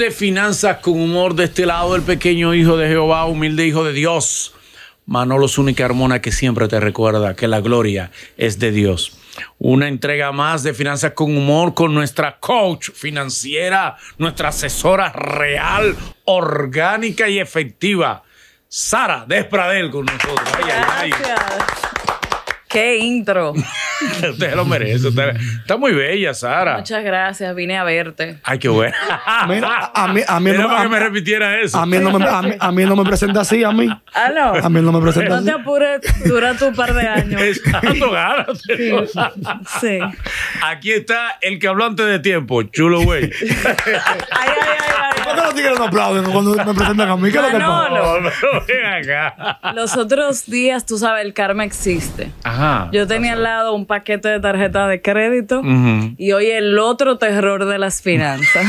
de finanzas con humor de este lado, el pequeño hijo de Jehová, humilde hijo de Dios. Manolo única hermona que siempre te recuerda que la gloria es de Dios. Una entrega más de Finanzas con Humor con nuestra coach financiera, nuestra asesora real, orgánica y efectiva, Sara Despradel con nosotros. ¡Qué intro! usted lo merece. Está muy bella, Sara. Muchas gracias. Vine a verte. Ay, qué bueno. a mí, a mí no que me repitiera eso. A mí, no me, no me presenta así, a mí. Ah, no. A mí no me presenta así. No te apures, dura tu par de años. Exacto, ganas. Sí. sí. Aquí está el que habló antes de tiempo, chulo güey. ay, ay, ay, ay los no me a acá. Los otros días, tú sabes, el karma existe. Ajá. Yo tenía al lado un paquete de tarjeta de crédito y hoy el otro terror de las finanzas.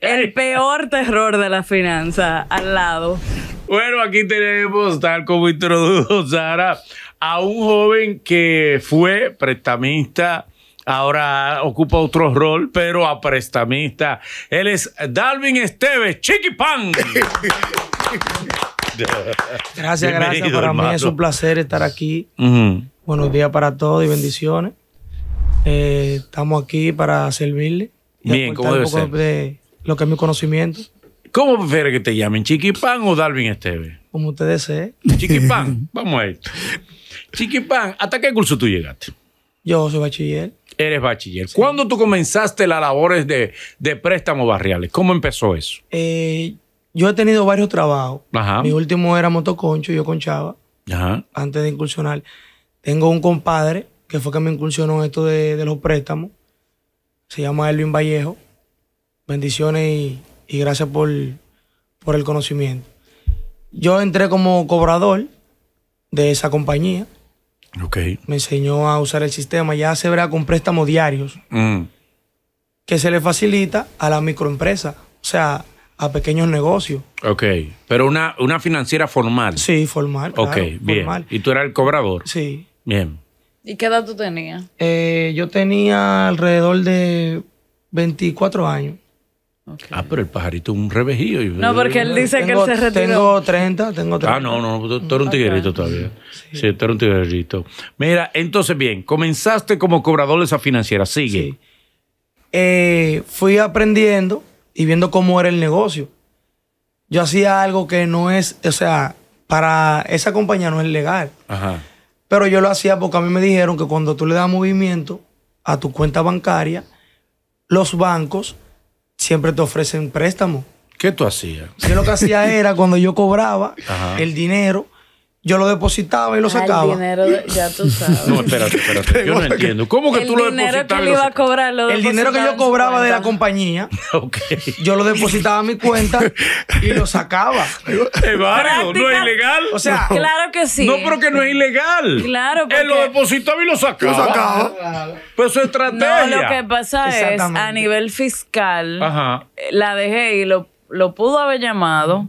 El peor terror de las finanzas al lado. Bueno, aquí tenemos, tal como introdujo Sara, a un joven que fue prestamista ahora ocupa otro rol, pero a prestamista. Él es Dalvin Esteves, Chiquipán. gracias, gracias. Para mí es un placer estar aquí. Buenos días para todos y bendiciones. Eh, estamos aquí para servirle. Bien, como debe de lo que es mi conocimiento. ¿Cómo prefieres que te llamen? ¿Chiquipán o Darwin Esteves? Como usted desee. Chiquipán, vamos a esto. Chiquipán, ¿hasta qué curso tú llegaste? Yo soy bachiller eres bachiller. ¿Cuándo tú comenzaste las labores de, de préstamos barriales? ¿Cómo empezó eso? Eh, yo he tenido varios trabajos. Mi último era motoconcho, yo conchaba. Ajá. Antes de incursionar. Tengo un compadre que fue que me incursionó esto de, los préstamos. Se llama Elvin Vallejo. Bendiciones y, gracias por, por el conocimiento. Yo entré como cobrador de esa compañía. Me enseñó a usar el sistema. Ya se verá con préstamos diarios mm. que se le facilita a la microempresa, o sea, a pequeños negocios. Ok, pero una, financiera formal. Sí, formal. Ok, bien. ¿Y tú eras el cobrador? Sí. Bien. ¿Y qué edad tú tenías? Eh, yo tenía alrededor de 24 años. Ah, pero el pajarito es un revejillo. No, porque él dice que él se retiró. Tengo 30, tengo 30. Ah, no, no, tú, eres un tiguerito todavía. Sí. tú eres un tiguerito. Mira, entonces bien, comenzaste como cobrador de esa financiera, sigue. Sí. Eh, fui aprendiendo y viendo cómo era el negocio. Yo hacía algo que no es, o sea, para esa compañía no es legal. Ajá. Pero yo lo hacía porque a mí me dijeron que cuando tú le das movimiento a tu cuenta bancaria, los bancos siempre te ofrecen préstamo. ¿Qué tú hacías? Yo lo que hacía era cuando yo cobraba el dinero yo lo depositaba y lo sacaba. El dinero, ya tú sabes. No, espérate, espérate. Yo no entiendo. ¿Cómo que tú lo depositabas? El dinero que le iba a cobrar, lo El dinero que yo cobraba de la compañía, okay. yo lo depositaba en mi cuenta y lo sacaba. Es válido, no es ilegal. O sea, claro que sí. No, pero que no es ilegal. Claro, porque... Él lo depositaba y lo sacaba. Lo sacaba. Pero eso estrategia. No, lo que pasa es, a nivel fiscal, Ajá. la dejé y lo lo pudo haber llamado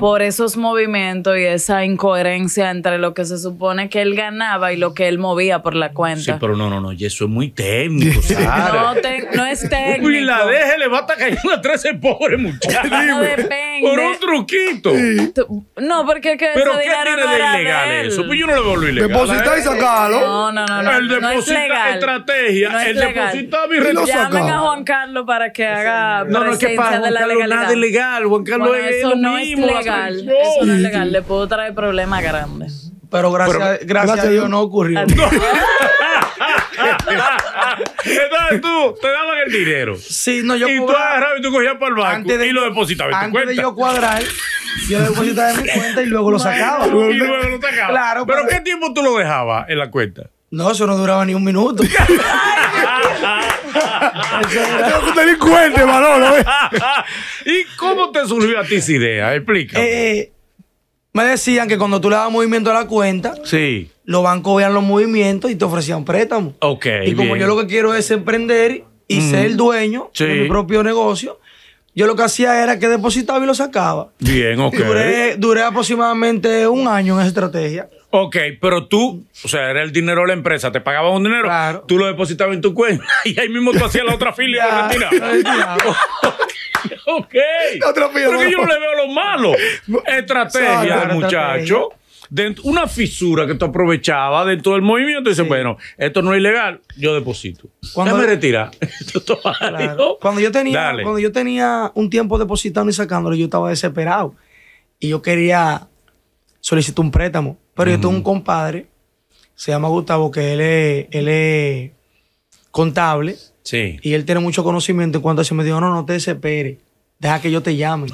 por esos movimientos y esa incoherencia entre lo que se supone que él ganaba y lo que él movía por la cuenta. Sí, pero no, no, no, y eso es muy técnico, Sara. No, no, es técnico. Y la deje, le va a estar cayendo a 13 pobre muchacho. No depende. Por un truquito. No, porque que ¿Pero qué tiene de ilegal eso? Pues yo no le vuelvo ilegal. Depositar ¿eh? y sacarlo. No, no, no. no el deposita es estrategia. No es el deposita y Llamen a Juan Carlos para que haga no, no, de la legalidad eso no es legal. Eso no es legal, le puedo traer problemas grandes. Pero gracias, a Dios no ocurrió. No. Entonces tú te daban el dinero. Sí, no, yo Y tú agarrabas y tú cogías para el banco y lo depositabas en tu cuenta. Antes de yo cuadrar, yo depositaba en mi cuenta y luego lo sacaba. Y luego lo sacaba. Claro. ¿Pero qué tiempo tú lo dejabas en la cuenta? No, eso no duraba ni un minuto. un delincuente, Manolo. ¿eh? ¿Y cómo te surgió a ti esa idea? Explica. Eh, me decían que cuando tú le dabas movimiento a la cuenta, sí. los bancos veían los movimientos y te ofrecían préstamos. Ok. Y como yo lo que quiero es emprender y ser el dueño de mi propio negocio, yo lo que hacía era que depositaba y lo sacaba. Bien, ok. duré aproximadamente un año en esa estrategia. Ok, pero tú, o sea, era el dinero de la empresa, te pagaban un dinero, tú lo depositabas en tu cuenta y ahí mismo tú hacías la otra fila de Argentina. ok. otra Porque yo no le veo lo malo. Estrategia, muchacho. una fisura que tú aprovechabas dentro del movimiento y dices, bueno, esto no es ilegal, yo deposito. Cuando me retira. cuando, yo tenía, cuando yo tenía un tiempo depositando y sacándolo, yo estaba desesperado. Y yo quería solicitar un préstamo. Pero yo tengo un compadre, se llama Gustavo, que él es, contable. Sí. Y él tiene mucho conocimiento en cuanto a eso. Me dijo, no, no te desesperes. Deja que yo te llame.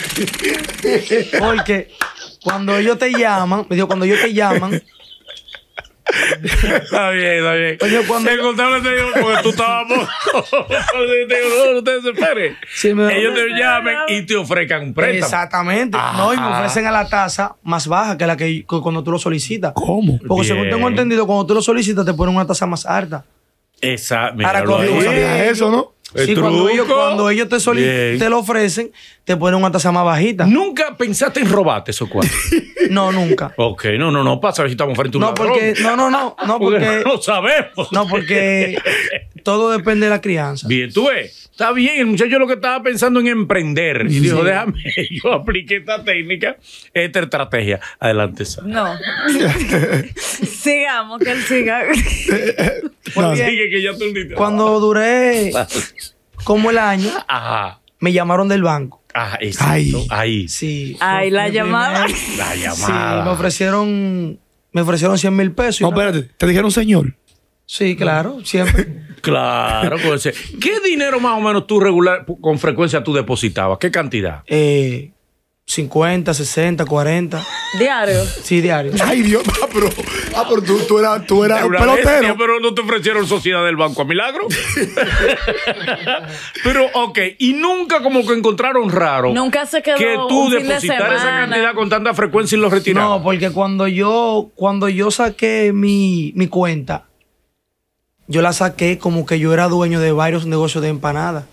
Porque cuando ellos te llaman, me dijo, cuando ellos te llaman, Está bien, está bien. Oye, cuando... El contable te dijo, porque tú estabas poco. te digo, no, ustedes se esperen. Ellos te llamen y te ofrezcan un préstamo. Exactamente. No, y me ofrecen a la tasa más baja que la que cuando tú lo solicitas. ¿Cómo? Porque según tengo entendido, cuando tú lo solicitas te ponen una tasa más alta. Exacto. Para corregir. Eso, ¿no? sí, Cuando, ellos, cuando ellos te, lo ofrecen, te ponen una tasa más bajita. ¿Nunca pensaste en robarte esos cuartos? no, nunca. Ok, no, no, no pasa, si estamos frente a no, Porque, no, no, no, no, porque... No sabemos. No, porque todo depende de la crianza. Bien, tú ves. Está bien, el muchacho lo que estaba pensando en emprender. Y dijo, déjame, yo apliqué esta técnica, esta estrategia. Adelante, Sara. No. Sigamos, que él siga. sigue, que ya Cuando duré como el año, me llamaron del banco. Ajá, ah, Ahí. Ahí. Sí. Ahí la llamada. La llamada. Sí, me ofrecieron, me ofrecieron 100 mil pesos. No, espérate, te dijeron señor. Sí, claro, siempre. Claro, ¿Qué dinero más o menos tú regular, con frecuencia tú depositabas? ¿Qué cantidad? 50, 60, 40. ¿Diario? Sí, diario. Ay, Dios, ah, pero, ah, tú, eras, tú eras pelotero. pero no te ofrecieron sociedad del banco a milagro. pero, ok, y nunca como que encontraron raro. Nunca se Que tú depositaras esa cantidad con tanta frecuencia y lo retiraras. No, porque cuando yo, cuando yo saqué mi, mi cuenta, yo la saqué como que yo era dueño de varios negocios de empanadas.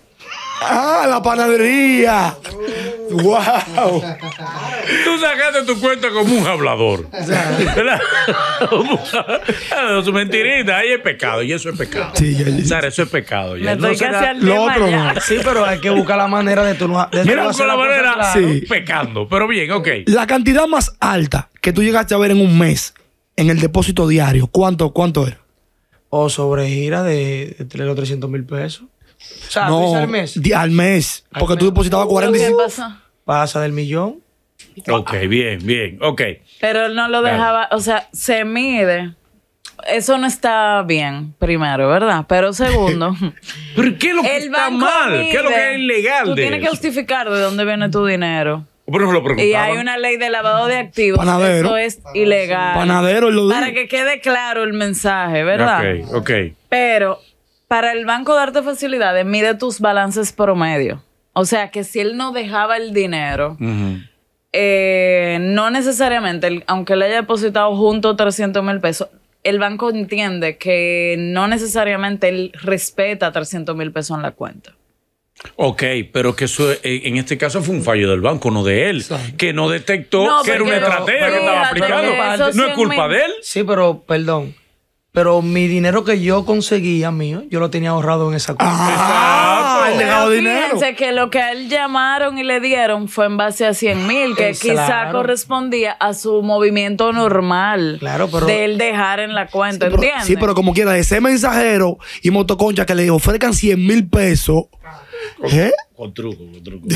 ¡Ah, la panadería! ¡Wow! Tú sacaste tu cuenta como un hablador. ¿Verdad? Su mentirita, ahí es pecado, y eso es pecado. Sí, ya, eso es pecado. lo otro, Sí, pero hay que buscar la manera de tu... no. Mira, buscar la manera pecando, pero bien, ok. La cantidad más alta que tú llegaste a ver en un mes en el depósito diario, ¿cuánto, cuánto era? o gira de, de los 300 mil pesos. O sea, no, al mes. al mes. porque tú depositabas 45. pasa? del millón. Ok, bien, bien, ok. Pero él no lo dejaba, o sea, se mide. Eso no está bien, primero, ¿verdad? Pero segundo. ¿Pero qué es lo que está mal? ¿Qué es lo que es ilegal? Tú tienes que justificar de dónde viene tu dinero. Y hay una ley de lavado de activos. Panadero. Eso es ilegal. Panadero Para que quede claro el mensaje, ¿verdad? Ok, ok. Pero para el banco darte facilidades, mide tus balances promedio. O sea que si él no dejaba el dinero, eh, no necesariamente, aunque le haya depositado junto 300 mil pesos, el banco entiende que no necesariamente él respeta 300 mil pesos en la cuenta. Ok, pero que eso, eh, en este caso fue un fallo del banco, no de él, que no detectó que era una estrategia que estaba aplicando. No es culpa de él. Sí, pero perdón, pero mi dinero que yo conseguía mío, yo lo tenía ahorrado en esa cuenta. Ah, dinero. fíjense que lo que a él llamaron y le dieron fue en base a 100 mil, que quizá correspondía a su movimiento normal claro, pero, de él dejar en la cuenta, sí, ¿entiendes? sí, pero como quiera, ese mensajero y motoconcha que le ofrezcan 100 mil pesos. ¿Qué? ¿eh? con, truco, con truco.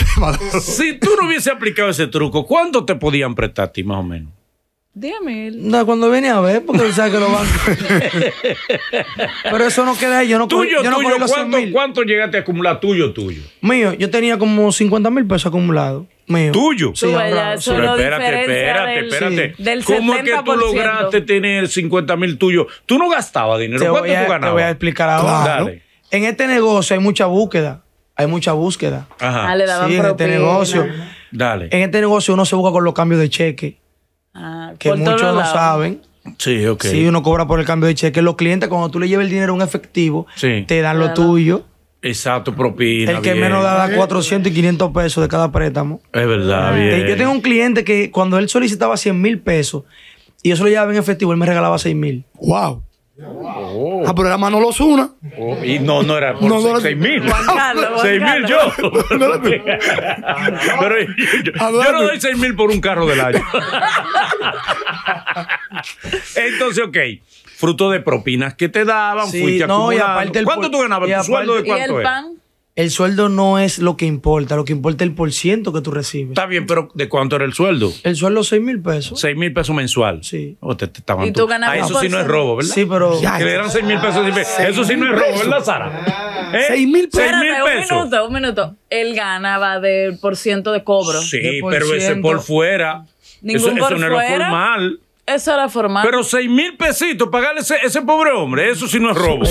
si tú no hubiese aplicado ese truco, ¿cuánto te podían prestar a ti más o menos? Dígame. No, cuando viene a ver, porque él sabe que lo van. Pero eso no queda ahí. Yo no tuyo, yo no tuyo. ¿Cuánto, ¿Cuánto llegaste a acumular tuyo, tuyo? Mío, yo tenía como 50 mil pesos acumulados. Mío. ¿Tuyo? Sí, Pero espérate, espérate, espérate. ¿Cómo es que tú lograste tener 50 mil tuyos? Tú no gastabas dinero. Te ¿Cuánto tú ganabas? Te voy a explicar ahora. Dale. En este negocio hay mucha búsqueda. Hay mucha búsqueda. Ajá. Dale, ah, sí, en este negocio. Dale. En este negocio uno se busca con los cambios de cheque Ah, que muchos no saben. Sí, ok. Si uno cobra por el cambio de cheque, los clientes, cuando tú le llevas el dinero en efectivo, te dan lo tuyo. Exacto, propina. El que menos da, 400 y 500 pesos de cada préstamo. Es verdad, ah. bien. Eh, yo tengo un cliente que cuando él solicitaba 100 mil pesos y yo se lo llevaba en efectivo, él me regalaba 6 mil. ¡Wow! Oh. Ah, pero era Manolo los una. Oh, y no, no era por 6.000 6.000 6 yo. Pero yo, no doy 6.000 por un carro del año. Entonces, ok. Fruto de propinas que te daban, no, ¿Cuánto tú ganabas? ¿Tu sueldo de cuánto ¿Y el del Pan? el sueldo no es lo que importa, lo que importa es el por ciento que tú recibes. Está bien, pero ¿de cuánto era el sueldo? El sueldo, 6 mil pesos. 6 mil pesos mensual. Sí. O oh, te, estaban y tú ganabas. Ah, eso sí no es robo, ¿verdad? Sí, pero. Ya, que le eran 6 mil pesos. eso sí no es robo, ¿verdad, Sara? Ah. ¿Eh? 6 mil pesos. un minuto, un minuto. Él ganaba del por ciento de cobro. Sí, pero ese por fuera. Ningún eso, por eso no era esa era formal. Pero seis mil pesitos, pagarle ese, ese pobre hombre, eso sí no es robo.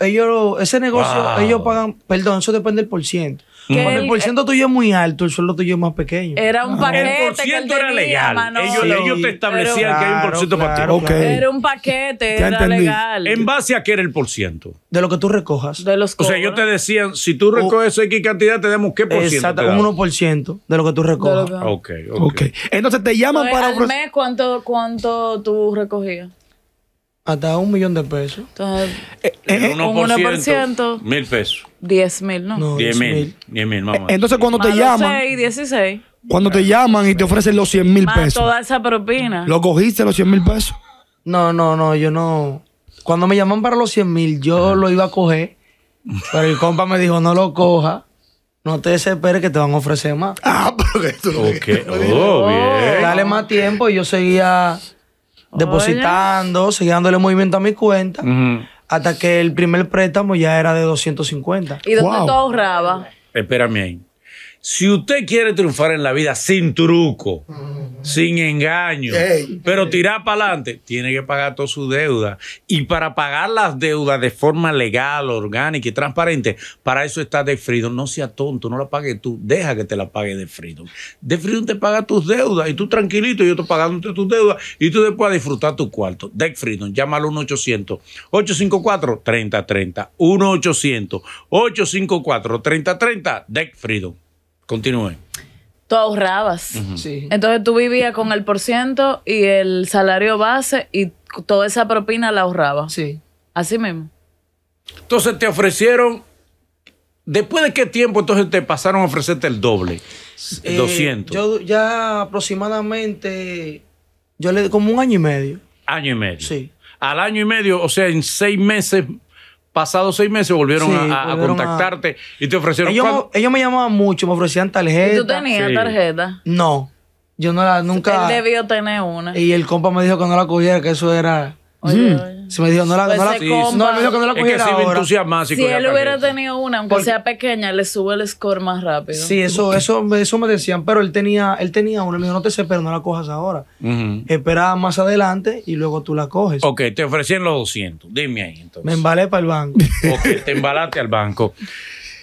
Ellos, ese negocio, ellos pagan, perdón, eso depende del por ciento. Que el porciento tuyo es muy alto, el suelo tuyo es más pequeño. Era un paquete. El porciento era legal. Ellos, ellos, te establecían que hay un porciento para ti. Era un paquete, era legal. ¿En base a qué era el porciento? De lo que tú recojas. De los O sea, ellos te decían, si tú recoges oh. X cantidad, te damos qué porcentaje. Exacto, un 1% de lo que tú recojas. Okay, ok, ok. Entonces te llaman para. Al mes, ¿cuánto, ¿Cuánto tú recogías? Hasta un millón de pesos. Entonces, 1%, eh, eh, eh, mil pesos. Diez mil, ¿no? Diez mil. mil, Entonces, cuando te llaman. 6, 16. Cuando te llaman y te ofrecen los cien mil pesos. toda esa propina. ¿Lo cogiste los 100 mil pesos? No, no, no, yo no. Cuando me llaman para los cien mil, yo lo iba a coger. Pero el compa me dijo, no lo coja. No te desesperes que te van a ofrecer más. Ah, pero que tú oh, Dale más tiempo y yo seguía depositando, Hola. dándole movimiento a mi cuenta, hasta que el primer préstamo ya era de 250. ¿Y dónde tú ahorrabas? Espérame ahí. Si usted quiere triunfar en la vida sin truco, sin engaño, pero tirar para adelante, tiene que pagar toda su deuda Y para pagar las deudas de forma legal, orgánica y transparente, para eso está de Freedom. No sea tonto, no la pagues tú, deja que te la pague de Freedom. De Freedom te paga tus deudas y tú tranquilito, yo estoy pagando tus deudas y tú después a disfrutar tu cuarto. Deck Freedom, llámalo 1-800-854-3030. 1-800-854-3030. Deck Freedom. Continúe. Tú ahorrabas. sí. Entonces tú vivías con el porciento y el salario base y toda esa propina la ahorrabas. Sí. Así mismo. Entonces te ofrecieron ¿Después de qué tiempo entonces te pasaron a ofrecerte el doble? El eh, 200. Yo ya aproximadamente, yo le como un año y medio. Año y medio. Sí. Al año y medio, o sea, en seis meses pasados seis meses volvieron a, contactarte y te ofrecieron. Ellos, ellos, me llamaban mucho, me ofrecían tarjeta. ¿Y tú tenías tarjeta? No. Yo no la nunca. Él debió tener una. Y el compa me dijo que no la cogiera, que eso era. Oye, Se me dijo, no la, pues no la me dijo que no la cogiera es que si me entusiasma, si, él hubiera tenido una, aunque sea pequeña, le sube el score más rápido. Sí, eso, eso, eso me decían, pero él tenía, él tenía una. Me dijo, no te sé, pero no la cojas ahora. Espera más adelante y luego tú la coges. Ok, te ofrecían los 200. Dime ahí entonces. Me embalé para el banco. ok, te embalaste al banco.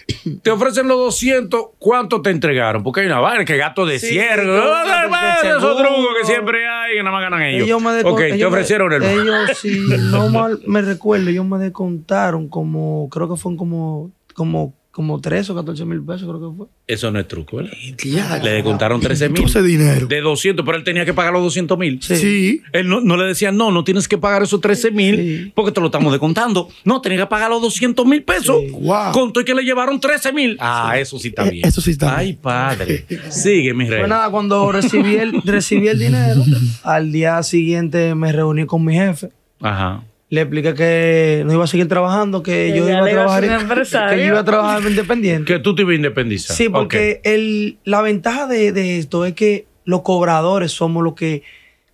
te ofrecen los 200, ¿cuánto te entregaron? Porque hay una vaina que gato de sí, ah, esos trucos que oh. siempre hay que nada más ganan ellos. ellos ok, te ofrecieron el Ellos, si no mal me recuerdo, ellos me contaron como, creo que fueron como, como como 13 o 14 mil pesos, creo que fue. Eso no es truco, ¿verdad? Le descontaron 13 mil. Ese dinero. De 200, pero él tenía que pagar los 200 mil. Sí. Él no, le decía, no, no tienes que pagar esos 13 mil porque te lo estamos descontando. No, tenía que pagar los 200 mil pesos. Wow. Contó que le llevaron 13 mil. Ah, eso sí está eh, bien. Eso sí está bien. Ay, padre. Sigue, mi rey. Pues nada, cuando recibí el, recibí el dinero, al día siguiente me reuní con mi jefe. Ajá le expliqué que no iba a seguir trabajando, que, yo iba a trabajar que iba a independiente. Que tú te ibas a independizar. Sí, porque la ventaja de, esto es que los cobradores somos los que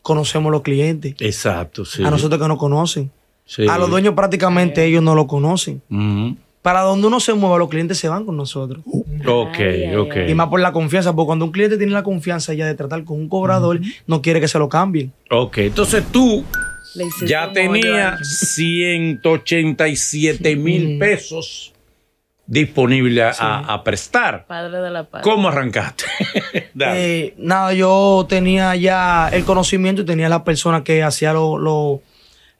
conocemos los clientes. Exacto, sí. A nosotros que nos conocen. Sí. A los dueños prácticamente ellos no lo conocen. Para donde uno se mueva, los clientes se van con nosotros. ok, ok. Y más por la confianza, porque cuando un cliente tiene la confianza ya de tratar con un cobrador, no quiere que se lo cambien. Ok, entonces tú ya tenía 187 mil pesos disponibles a, prestar. Padre de la paz. ¿Cómo arrancaste? Eh, nada, yo tenía ya el conocimiento y tenía la persona que hacía lo,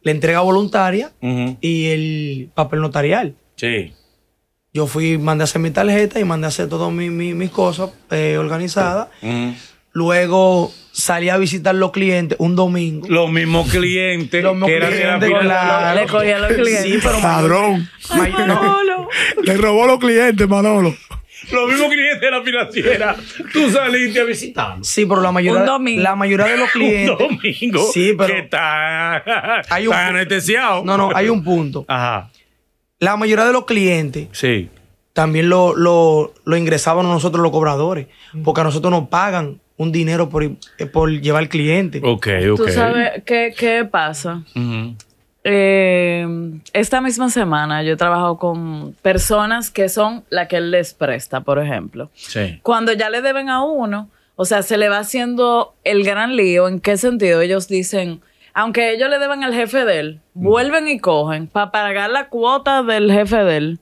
la entrega voluntaria y el papel notarial. Sí. Yo fui, mandé a hacer mi tarjeta y mandé a hacer todas mis cosas eh, organizadas. Luego salía a visitar los clientes un domingo. Los mismos clientes. Los mismos clientes. la... Le cogía a los clientes. Sí, pero Padrón. Manolo. Le robó los clientes, Manolo. Los mismos clientes de la financiera. Tú saliste a visitarlos. Sí, pero la mayoría, un domingo. la mayoría de los clientes. un domingo. Sí, pero. está, hay un, está anestesiado. No, no, hay un punto. Ajá. La mayoría de los clientes. Sí. También lo, lo, lo ingresaban nosotros los cobradores. Porque a nosotros nos pagan un dinero por, por llevar cliente. Ok, ok. ¿Tú sabes qué, pasa? Eh, esta misma semana yo he trabajado con personas que son las que él les presta, por ejemplo. Sí. Cuando ya le deben a uno, o sea, se le va haciendo el gran lío. ¿En qué sentido? Ellos dicen, aunque ellos le deban al jefe de él, mm. vuelven y cogen para pagar la cuota del jefe de él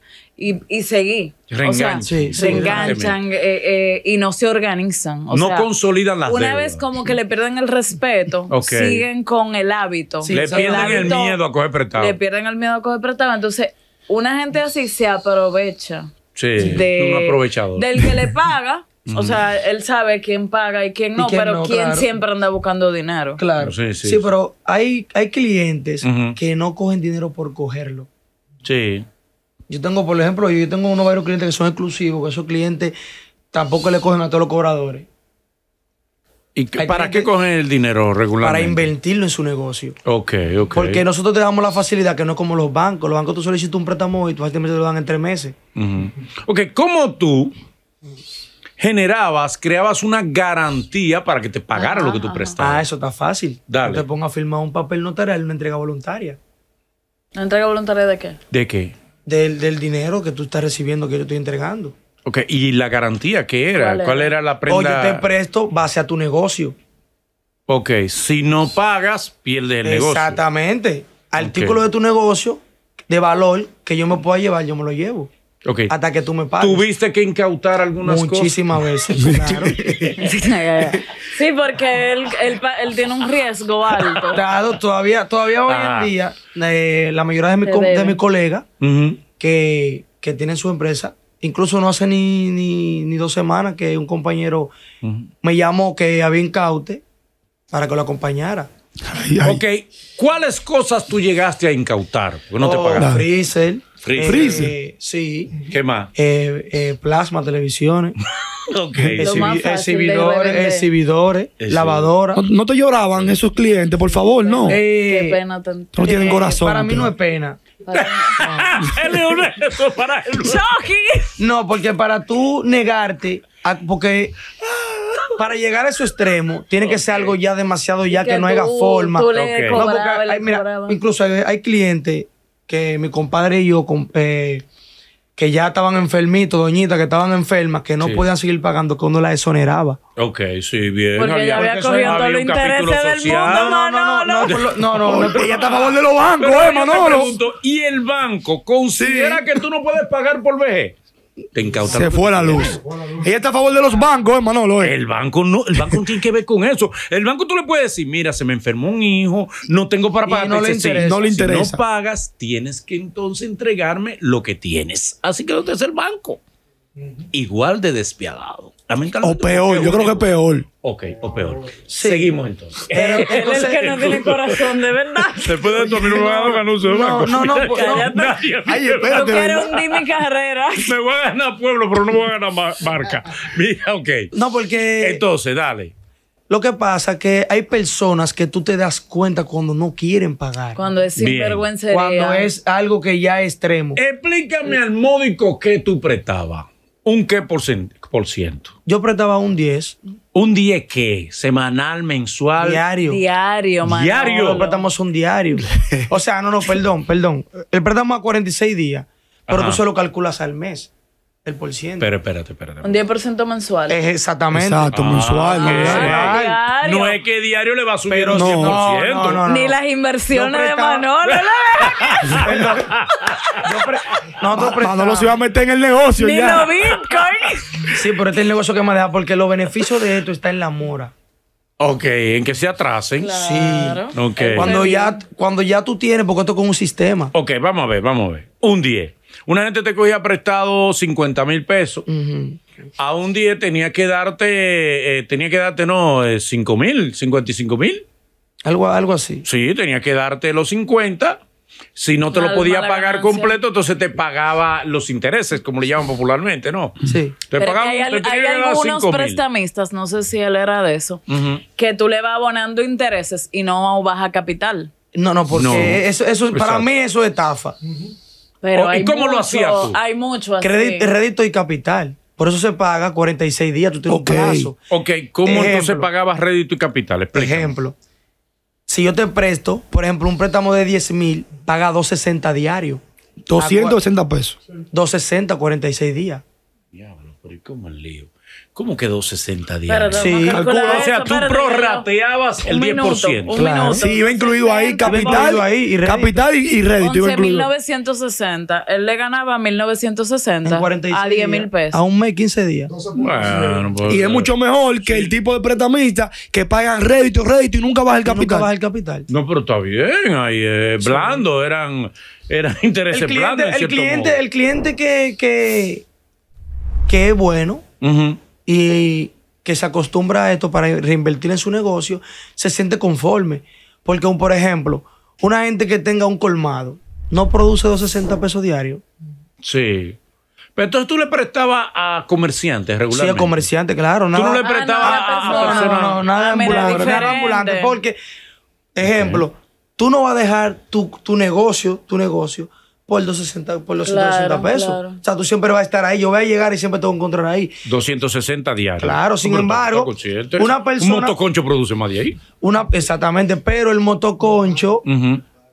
y, seguí. se enganchan eh, eh, y no se organizan. no consolidan las Una vez como que le pierden el respeto, siguen con el hábito. le pierden el, miedo a coger prestado. Le pierden el miedo a coger prestado. Entonces, una gente así se aprovecha. Sí, de, un aprovechador. Del que le paga. O sea, él sabe quién paga y quién no, pero quién siempre anda buscando dinero. Claro, sí, sí. Sí, pero hay, hay clientes que no cogen dinero por cogerlo. Sí. Yo tengo, por ejemplo, yo tengo unos varios clientes que son exclusivos, que esos clientes tampoco le cogen a todos los cobradores. ¿Y para qué cogen el dinero regularmente? Para invertirlo en su negocio. Ok, ok. Porque nosotros te damos la facilidad que no es como los bancos. Los bancos tú solicitas un préstamo y tú te lo dan en tres meses. Ok, ¿cómo tú generabas, creabas una garantía para que te pagara lo que tú ah. prestabas? Ah, eso está fácil. Dale. Yo te pongo a firmar un papel notarial, una entrega voluntaria. ¿Una entrega voluntaria de qué? ¿De qué? del, dinero que tú estás recibiendo, que yo estoy entregando. Ok, ¿y la garantía qué era? ¿Cuál era la prenda? Oye, te presto base a tu negocio. Ok, si no pagas, pierdes el negocio. Exactamente. Artículo de tu negocio de valor que yo me pueda llevar, yo me lo llevo. Okay. Hasta que tú me pagues. ¿Tuviste que incautar algunas cosas? Muchísimas veces. sí, porque él, tiene un riesgo alto. Claro, todavía, todavía hoy en ah. día, eh, la mayoría de mis mi colegas que, tienen su empresa, incluso no hace ni, dos semanas que un compañero me llamó que había incaute para que lo acompañara. Ok, ¿cuáles cosas tú llegaste a incautar? No te oh, pagaron. Eh, Freezer. sí. ¿Qué más? Eh, eh, plasma, televisiones. Ok. exhibidores, exhibidores, lavadoras. No, te lloraban esos clientes, por favor, no. Qué pena tanto. No tienen corazón. Para mí no es pena. No. porque para tú negarte, porque para llegar a su extremo tiene que ser algo ya demasiado ya que, no haga forma. no, porque mira, incluso hay clientes que mi compadre y yo, eh, que ya estaban enfermitos, doñitas que estaban enfermas, que no podían seguir pagando, que uno la exoneraba. Ok, sí, bien. Porque ya había cogido todos los intereses del mundo, no, no, no, no, no, no, no, ella está a favor de los bancos, eh, Manolo. ¿Y el banco considera que tú no puedes pagar por vejez? Se fue la luz. Ella está a favor de los bancos, hermano. Eh. El banco no, el banco tiene que ver con eso. El banco tú le puedes decir, mira, se me enfermó un hijo, no tengo para pagar. No le, interesa, no le interesa. Si no pagas, tienes que entonces entregarme lo que tienes. Así que dónde es el banco. Igual de despiadado o peor, yo creo que es peor. Ok, o peor. Seguimos entonces. Pero es que no tiene corazón, de verdad. Después de esto, un abogado ganó un banco. No, no, no. No Yo quiero hundir mi carrera. Me voy a ganar pueblo, pero no voy a ganar marca. Mira, ok. No, porque... Entonces, dale. Lo que pasa es que hay personas que tú te das cuenta cuando no quieren pagar. Cuando es sinvergüenza. Cuando es algo que ya es extremo. Explícame al módico que tú prestabas. ¿Un qué por, ciento? Yo prestaba un 10. ¿Un 10 qué? ¿Semanal, mensual? Diario. Diario, man. Diario. prestamos un diario. o sea, no, no, perdón, perdón. El préstamo a 46 días, pero tú se lo calculas al mes. El por ciento. Pero espérate, espérate. Un 10% mensual. Es exactamente. Exacto, mensual. Ah, no es que diario le va a subir pero un 100%. no, no, Ni las inversiones de Manolo. Manolo Manolo se iba a meter en el negocio. Ni ya. los bitcoins. sí, pero este es el negocio que me deja porque los beneficios de esto están en la mora. Ok, en que se atrasen. Sí. Okay. Cuando, ya, cuando ya tú tienes, porque esto es con un sistema. Ok, vamos a ver, vamos a ver. Un 10 una gente te cogía prestado 50 mil pesos. A un día tenía que darte, eh, tenía que darte, no, 5 eh, mil, 55 mil. Algo, algo así. Sí, tenía que darte los 50. Si no te lo podía pagar completo, entonces te pagaba los intereses, como le llaman popularmente, ¿no? Sí. Pero hay, hay algunos prestamistas, no sé si él era de eso, que tú le vas abonando intereses y no baja capital. No, no, porque Eso, eso, para mí eso es estafa. Pero oh, ¿Y cómo lo hacías Hay mucho Crédito, rédito y capital. Por eso se paga 46 días, tú tienes un plazo. Ok, ¿cómo no se pagaba rédito y capital? Por Ejemplo, si yo te presto, por ejemplo, un préstamo de 10 mil, paga 260 diarios. 260 pesos. 260, 46 días. Diablo, pero ¿y cómo el lío? ¿Cómo quedó 60 días? o sea, tú prorrateabas el 10%. sí, iba incluido ahí capital, ahí, y rédito. capital y, y 1960. Él le ganaba 1960 a 10 mil pesos. A un mes, 15 días. y es mucho mejor que el tipo de prestamista que pagan rédito, rédito y nunca baja el capital. Nunca baja el capital. No, pero está bien. Ahí, eh, blando, eran, eran intereses blandos. El cliente, el cliente, que, que, es bueno y que se acostumbra a esto para reinvertir en su negocio, se siente conforme. Porque, por ejemplo, una gente que tenga un colmado no produce 260 pesos diarios. Sí. Pero entonces tú le prestabas a comerciantes regularmente. Sí, a comerciantes, claro. tú no le prestabas ah, a, personas. No, no, nada ah, ambulante. Porque, ejemplo, tú no vas a dejar tu, tu negocio, tu negocio, por, 260, por los claro, pesos. O sea, tú siempre vas a estar ahí. Yo voy a llegar y siempre te voy a encontrar ahí. 260 diarios. Claro, sin embargo, una persona. Un motoconcho produce más de ahí. exactamente, pero el motoconcho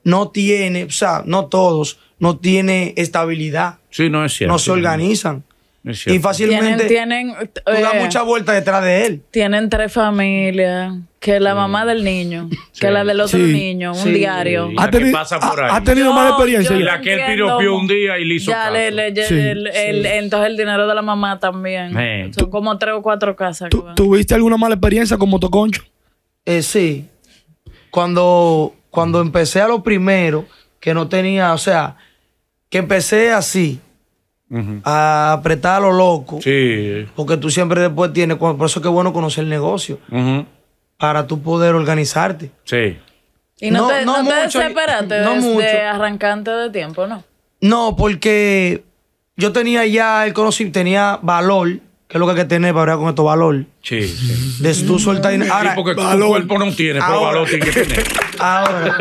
no tiene, o sea, no todos, no tiene estabilidad. Sí, no es cierto. No se organizan. Es y fácilmente. Tienen, tú das eh, muchas vueltas detrás de él. Tienen tres familias que la mamá del niño, que la del otro niño, un diario. ¿Ha, tenido mala experiencia? y la que él piropió un día y le hizo. Ya, Le, le, el, entonces el dinero de la mamá también. Son como tres o cuatro casas. ¿Tuviste alguna mala experiencia con motoconcho? Eh, sí. Cuando, cuando empecé a lo primero, que no tenía, o sea, que empecé así. a apretar a lo loco. Sí. Porque tú siempre después tienes, por eso es que es bueno conocer el negocio. Ajá para tú poder organizarte. Sí. Y no, te, mucho, desesperaste no desde mucho. arrancante de tiempo, ¿no? No, porque yo tenía ya el conocimiento, tenía valor, que es lo que hay que tener para hablar con esto, valor. Sí, De tú mm. suelta. dinero. Ahora, sí, porque valor. tu cuerpo no tiene, pero valor tiene que tener. Ahora.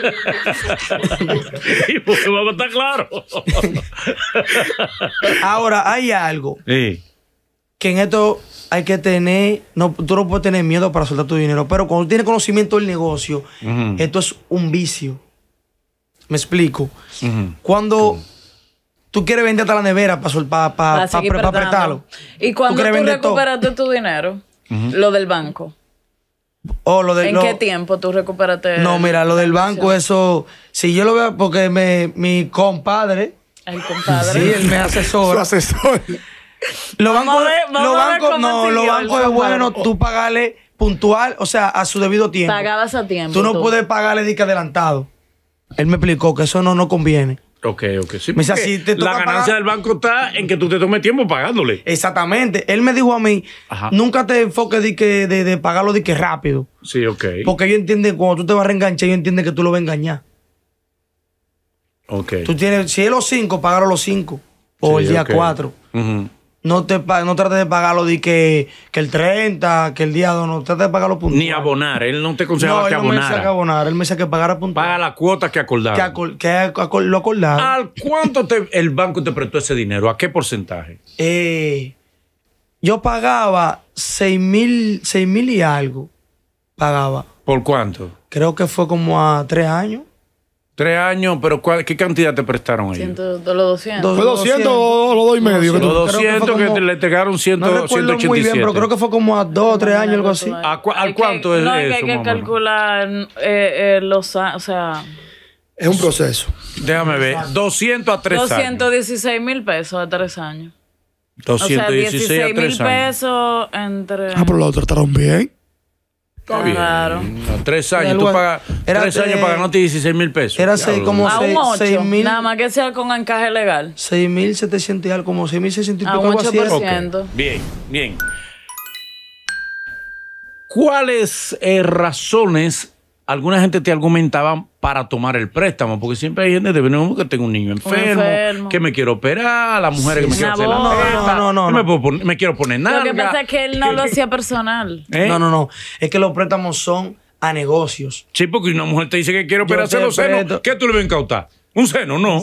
porque vamos a estar claro. ahora, hay algo. Sí que en esto hay que tener, no, tú no puedes tener miedo para soltar tu dinero, pero cuando tienes conocimiento del negocio, esto es un vicio. Me explico. Cuando tú quieres vender hasta la nevera para apretarlo. Y cuando tú, recuperaste tu dinero, lo del banco. lo de, ¿En qué tiempo tú recuperaste? No, mira, lo del banco, eso, si yo lo veo, porque me, mi compadre, el compadre. Sí, él me asesora. asesor. Lo banco, lo banco, no, lo banco es bueno tú pagarle puntual, o sea, a su debido tiempo. Pagabas a tiempo. Tú no puedes pagarle de adelantado. Él me explicó que eso no, no conviene. Ok, ok. Sí, ah, la ganancia del banco está en que tú te tomes tiempo pagándole. Exactamente. Él me dijo a mí, nunca te enfoques de, que, de, de, pagarlo de rápido. Sí, ok. Porque yo entiendo, cuando tú te vas a reenganchar, yo entiendo que tú lo vas a engañar. Ok. Tú tienes, si es los cinco, a los cinco. O el día 4. cuatro no te no trate de pagarlo de que, el 30, que el día 2, no trates de pagarlo puntual. Ni abonar, él no te aconsejaba no, que abonara. No, me decía que abonar, él me dice que pagara puntual. Paga la cuota que acordaron. Que, que lo ¿Al cuánto te, el banco te prestó ese dinero? ¿A qué porcentaje? Eh, yo pagaba 6 mil, mil y algo. Pagaba. ¿Por cuánto? Creo que fue como a 3 años. Tres años, pero ¿qué cantidad te prestaron ellos? los 200. fue 200 o los dos y medio. Los 200 que, le entregaron 100, no recuerdo muy bien, pero creo que fue como a dos o tres años, algo así. ¿A cuánto es, eso? No, hay que calcular eh, eh los años, o sea... Es un proceso. Déjame ver. 200 a años. 216 mil pesos a tres años. 216 o sea, 16 a tres años. mil pesos entre... Ah, pero lo trataron bien. Está Claro. tres años. Tú pagas era tres años para ganarte 16 mil pesos. Era seis, como a un Nada más que sea con encaje legal. 6.700 y algo, como 6.600 y a 8%. Bien, bien. ¿Cuáles eh, razones alguna gente te argumentaba para tomar el préstamo, porque siempre hay gente de venimos que tengo un niño enfermo, que me quiero operar, la mujer que me quiero hacer la no, no, no, no, no. Me, quiero poner nada. Lo que pasa es que él no lo hacía personal. ¿Eh? No, no, no. Es que los préstamos son a negocios. Sí, porque una mujer te dice que quiere operarse los senos, ¿qué tú le vas a incautar? Un seno, no.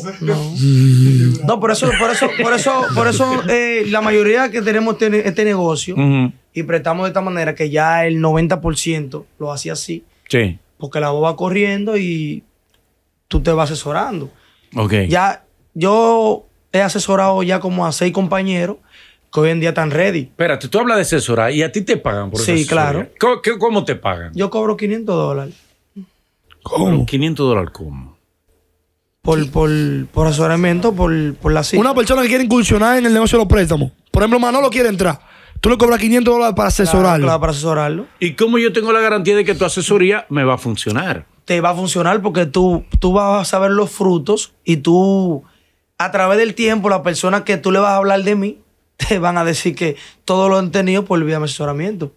No, por eso, por eso, por eso, por eso eh, la mayoría que tenemos este, este negocio y prestamos de esta manera, que ya el 90% lo hacía así. Sí porque la voz va corriendo y tú te vas asesorando. Ok. Ya yo he asesorado ya como a seis compañeros que hoy en día están ready. Espérate, tú hablas de asesorar y a ti te pagan por eso. Sí, claro. ¿Cómo, te pagan? Yo cobro 500 dólares. ¿Cómo? ¿500 dólares cómo? Por, por, asesoramiento, por, por la cita. Una persona que quiere incursionar en el negocio de los préstamos. Por ejemplo, Manolo quiere entrar. Tú le cobras 500 dólares para asesorarlo. asesorarlo. ¿Y cómo yo tengo la garantía de que tu asesoría me va a funcionar? Te va a funcionar porque tú, tú vas a saber los frutos y tú, a través del tiempo, la persona que tú le vas a hablar de mí, te van a decir que todo lo han tenido por el vía asesoramiento.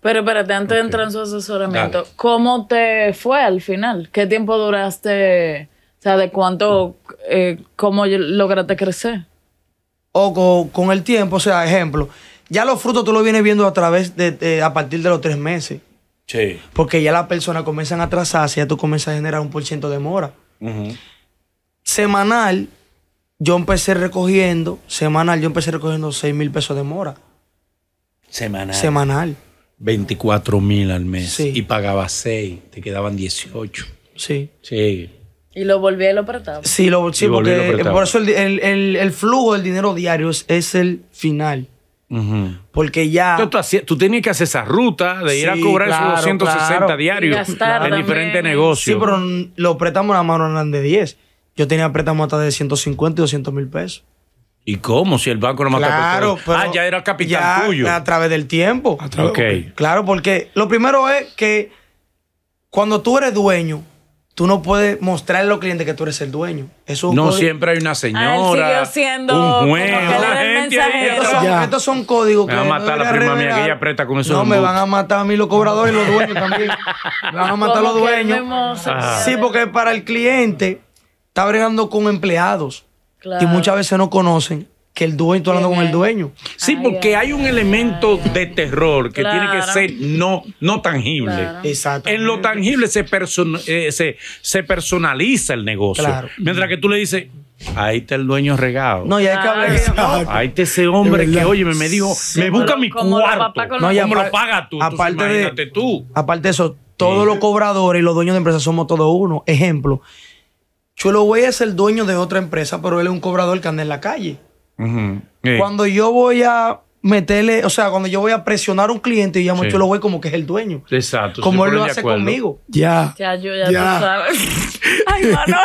Pero espérate, antes de entrar en su asesoramiento, ¿cómo te fue al final? ¿Qué tiempo duraste? O sea, ¿de cuánto, eh, cómo lograste crecer? O con, con el tiempo, o sea, ejemplo, ya los frutos tú lo vienes viendo a través de, a partir de los tres meses. Sí. Porque ya las personas comienzan a atrasarse, ya tú comienzas a generar un por ciento de mora. Semanal, yo empecé recogiendo, semanal, yo empecé recogiendo 6 mil pesos de mora. Semanal. Semanal. 24 mil al mes. Sí. Y pagaba 6, te quedaban 18. Sí. Sí. Y lo volví a lo Sí, lo, porque eh, por eso el, flujo del dinero diario es el final. Porque ya. tú, tienes que hacer esa ruta de ir a cobrar esos 260 diarios en diferentes negocios. Sí, pero los préstamos la mano eran de 10. Yo tenía préstamos hasta de 150 y 200 mil pesos. ¿Y cómo? Si el banco no más Ah, ya era capital tuyo. A través del tiempo. A través, okay. Claro, porque lo primero es que cuando tú eres dueño, tú no puedes mostrarle a los clientes que tú eres el dueño. Eso no siempre hay una ah, señora. Siguió siendo un juez. Estos, estos, son códigos que. Me a matar no la prima mía que ella aprieta con No, me van a matar a mí los cobradores y los dueños también. me van a matar los dueños. Ah. Sí, porque para el cliente está bregando con empleados. Y muchas veces no conocen que el dueño, tú hablando con el dueño. Sí, porque hay un elemento de terror que tiene que ser no, no tangible. Exacto. En lo tangible se, eh, se, personaliza el negocio. Mientras que tú le dices, Ahí está el dueño regado. No, y hay que hablar. Ahí está ese hombre que, oye, me dijo, me busca mi cuarto. No, ya ¿Cómo lo pagas tú? Aparte de, tú. Aparte de eso, todos los cobradores y los dueños de empresas somos todos uno. Ejemplo, Chulo Güey es el dueño de otra empresa, pero él es un cobrador que anda en la calle. Cuando yo voy a meterle, o sea, cuando yo voy a presionar a un cliente y llamo, yo lo voy como que es el dueño. Exacto. Como él lo hace conmigo. Ya. Ya, yo ya, ya. sabes. Ay, Manolo.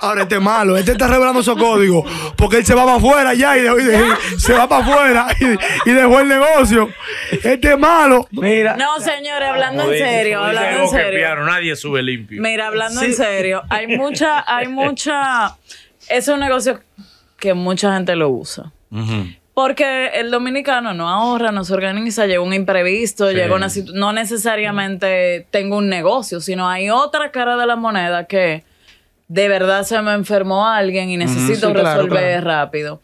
Ahora este es malo, este está revelando su código, porque él se va para afuera ya y, se va para afuera y, dejó el negocio. Este es malo. Mira. No, señores, hablando en serio, hablando en serio. nadie sube limpio. Mira, hablando en serio, hay mucha, hay mucha, es un negocio que mucha gente lo usa. Porque el dominicano no ahorra, no se organiza, llega un imprevisto, llega una No necesariamente tengo un negocio, sino hay otra cara de la moneda que de verdad se me enfermó alguien y necesito resolver rápido.